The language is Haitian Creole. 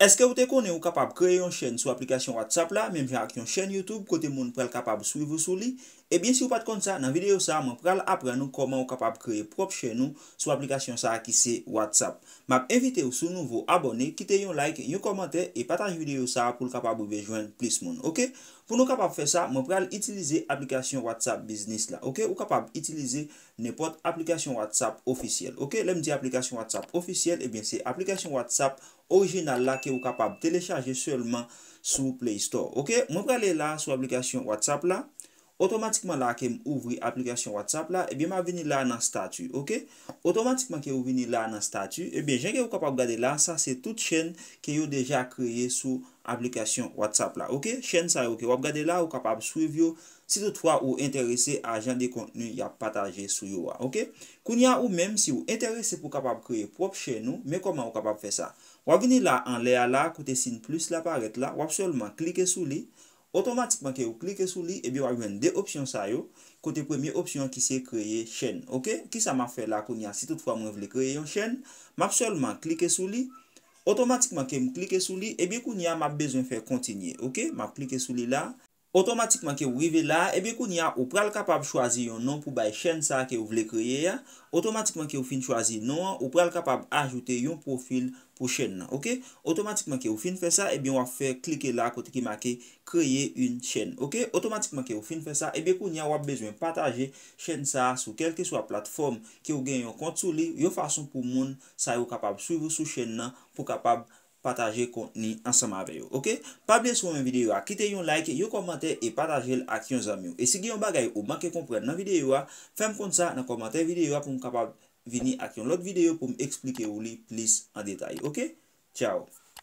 Eske ou te konen ou kapab kreye yon chen sou aplikasyon WhatsApp la, menm vya ak yon chen YouTube, kote moun pral kapab swiv ou sou li? Ebyen si ou pat kon sa, nan videyo sa, mwen pral apren nou koman ou kapab kreye prop chen nou sou aplikasyon sa aki se WhatsApp. Map evite ou sou nouvo abone, kite yon like, yon komante, e patan videyo sa pou l kapab ou vejwen plis moun, okey? Poun ou kapab fe sa, mwen pral itilize aplikasyon WhatsApp biznis la, okey? Ou kapab itilize nepot aplikasyon WhatsApp ofisyel, okey? Lem di aplikasyon WhatsApp ofisyel, ebyen se aplikasyon WhatsApp orijinal la ou capable de télécharger seulement Sous Play Store Ok, vais aller là sur l'application WhatsApp là Otomatikman la ke m ouvri aplikasyon WhatsApp la, ebyen eh ma vini la nan statu, ok? Otomatikman ke ou vini la nan statu, ebyen eh jenke ou kapap gade la, sa se tout chen ke yo deja kreye sou aplikasyon WhatsApp la, ok? Chen sa ou ke wap gade la, ou kapap souyv yo, sitotwa ou interese a jan de kontenu ya pataje sou yo wa, ok? Kounya ou menm si ou interese pou kapap kreye prop chen nou, me koman ou kapap fe sa? Wap vini la an lea la, kote sin plus la paret la, wap solman klike sou li. Otomatikman ke ou klike sou li, ebi wajwen de opsyon sa yo. Kote premye opsyon ki se kreye chen, ok? Ki sa ma fe la koun ya sitot fwa mwen vle kreye yon chen? Ma sol man klike sou li. Otomatikman ke mou klike sou li, ebi koun ya ma bezon fe kontinye, ok? Ma klike sou li la. Otomatikman ke ou rive la, ebe koun ya ou pral kapab chwazi yon nan pou bay chen sa ke ou vle kreye ya. Otomatikman ke ou fin chwazi nan, ou pral kapab ajoute yon profil pou chen nan. Otomatikman ke ou fin fè sa, ebe wap fè klike la kote ki make kreye yon chen. Otomatikman ke ou fin fè sa, ebe koun ya wap bezwen pataje chen sa sou kelke swa platform ki ou gen yon kontsou li, yo fason pou moun sa yon kapab suyve sou chen nan pou kapab kreye. pataje kon ni ansama ave yo, ok? Pabli sou men videyo a, kite yon like, yon komante, e pataje l ak yon zamyon. E si gen yon bagay ou manke kompren nan videyo a, fem kont sa nan komante videyo a pou m kapab vini ak yon lot videyo pou m eksplike ou li plis an detay, ok? Tchao!